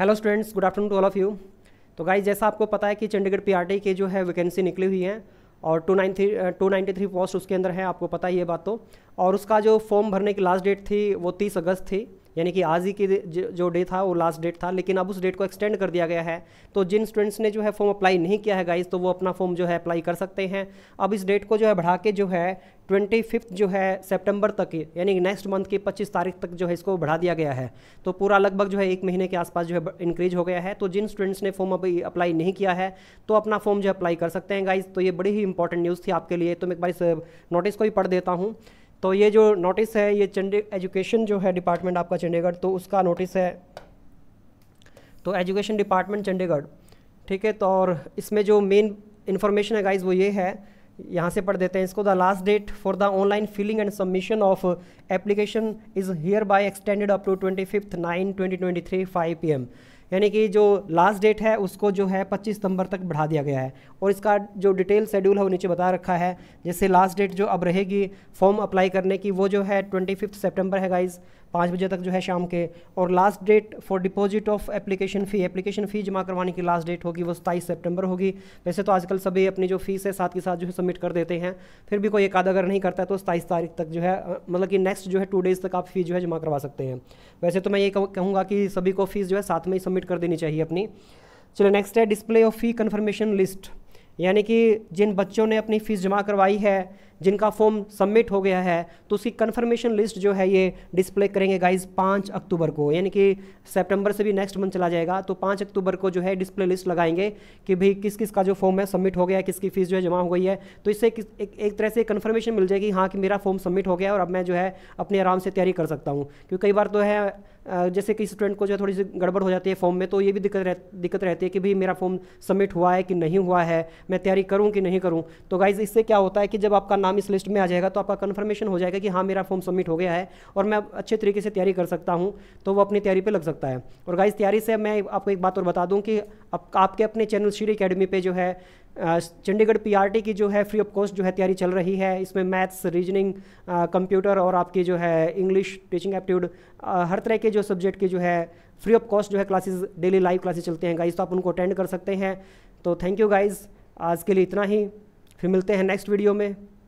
hello students good afternoon to all of you तो guys जैसा आपको पता है कि चंडीगढ़ पीआरटी के जो है वैकेंसी निकली हुई है और two nine three two ninety three post उसके अंदर है आपको पता है ये बात तो और उसका जो फॉर्म भरने की लास्ट डेट थी वो तीस अगस्त थी यानी कि आज ही की जो डे था वो लास्ट डेट था लेकिन अब उस डेट को एक्सटेंड कर दिया गया है तो जिन स्टूडेंट्स ने जो है फॉर्म अप्लाई नहीं किया है गाइज तो वो अपना फॉर्म जो है अप्लाई कर सकते हैं अब इस डेट को जो है बढ़ा के जो है ट्वेंटी फिफ्थ जो है सेप्टेम्बर तक यानी नेक्स्ट मंथ की पच्चीस तारीख तक जो है इसको बढ़ा दिया गया है तो पूरा लगभग जो है एक महीने के आसपास जो है इंक्रीज हो गया है तो जिन स्टूडेंट्स ने फॉर्म अभी अप्लाई नहीं किया है तो अपना फॉर्म जो अप्लाई कर सकते हैं गाइज तो ये बड़ी ही इंपॉर्टेंट न्यूज़ थी आपके लिए तो मैं एक बार इस नोटिस को भी पढ़ देता हूँ तो ये जो नोटिस है ये चंडी एजुकेशन जो है डिपार्टमेंट आपका चंडीगढ़ तो उसका नोटिस है तो एजुकेशन डिपार्टमेंट चंडीगढ़ ठीक है तो और इसमें जो मेन इन्फॉर्मेशन है गाइज वो ये है यहाँ से पढ़ देते हैं इसको the last date for the online filling and submission of application is hereby extended up to twenty fifth nine twenty twenty three five P M यानी कि जो लास्ट डेट है उसको जो है पच्चीस सितंबर तक बढ़ा दिया गया है और इसका जो डिटेल शेड्यूल है वो नीचे बता रखा है जैसे लास्ट डेट जो अब रहेगी फॉर्म अप्लाई करने की वो जो है ट्वेंटी फिफ्थ सेप्टेम्बर है गाइज़ पाँच बजे तक जो है शाम के और last date for deposit of application fee application fee जमा करवाने की लास्ट डेट होगी वो सताईस सितंबर होगी वैसे तो आजकल सभी अपनी जो फीस है साथ के साथ जो है सबमिट कर देते हैं फिर भी कोई एक आधा अगर नहीं करता है तो सताईस तारीख तक जो है मतलब कि नेक्स्ट जो है टू डेज़ तक आप फीस जो है जमा करवा सकते हैं वैसे तो मैं ये कहूँगा कि सभी को फीस जो है साथ में ही सबमिट सबमिट कर देनी चाहिए अपनी चलो नेक्स्ट है display of fee confirmation list यानी कि जिन बच्चों ने अपनी फ़ीस जमा करवाई है जिनका फॉर्म सबमिट हो गया है तो उसकी कन्फर्मेशन लिस्ट जो है ये डिस्प्ले करेंगे गाइज पाँच अक्टूबर को यानी कि सेप्टेम्बर से भी नेक्स्ट मंथ चला जाएगा तो पाँच अक्टूबर को जो है डिस्प्ले लिस्ट लगाएंगे कि भाई किस किस का जो फॉर्म है सबमिट हो गया है किसकी फ़ीस जो है जमा हो गई है तो इससे एक, एक तरह से कन्फर्मेशन मिल जाएगी हाँ कि मेरा फॉर्म सबमिट हो गया और अब मैं जो है अपने आराम से तैयारी कर सकता हूँ क्योंकि कई बार तो है जैसे कि स्टूडेंट को जो है थोड़ी सी गड़बड़ हो जाती है फॉर्म में तो ये भी दिक्कत रह, दिक्कत रहती है कि भाई मेरा फॉर्म सबमिट हुआ है कि नहीं हुआ है मैं तैयारी करूँ कि नहीं करूँ तो गाइज़ इससे क्या होता है कि जब आपका नाम नाम इस लिस्ट में आ जाएगा तो आपका कन्फर्मेशन हो जाएगा कि हाँ मेरा फॉर्म सबमिट हो गया है और मैं अच्छे तरीके से तैयारी कर सकता हूँ तो वो अपनी तैयारी पर लग सकता है और गाइज तैयारी से मैं आपको एक बात और बता दूँ कि आपके अपने चैनल श्री अकेडमी पर जो है चंडीगढ़ पीआरटी की जो है फ्री ऑफ कॉस्ट जो है तैयारी चल रही है इसमें मैथ्स रीजनिंग कंप्यूटर और आपकी जो है इंग्लिश टीचिंग एप्टीट्यूड हर तरह के जो सब्जेक्ट के जो है फ्री ऑफ कॉस्ट जो है क्लासेस डेली लाइव क्लासेस चलते हैं गाइज तो आप उनको अटेंड कर सकते हैं तो थैंक यू गाइज़ आज के लिए इतना ही फिर मिलते हैं नेक्स्ट वीडियो में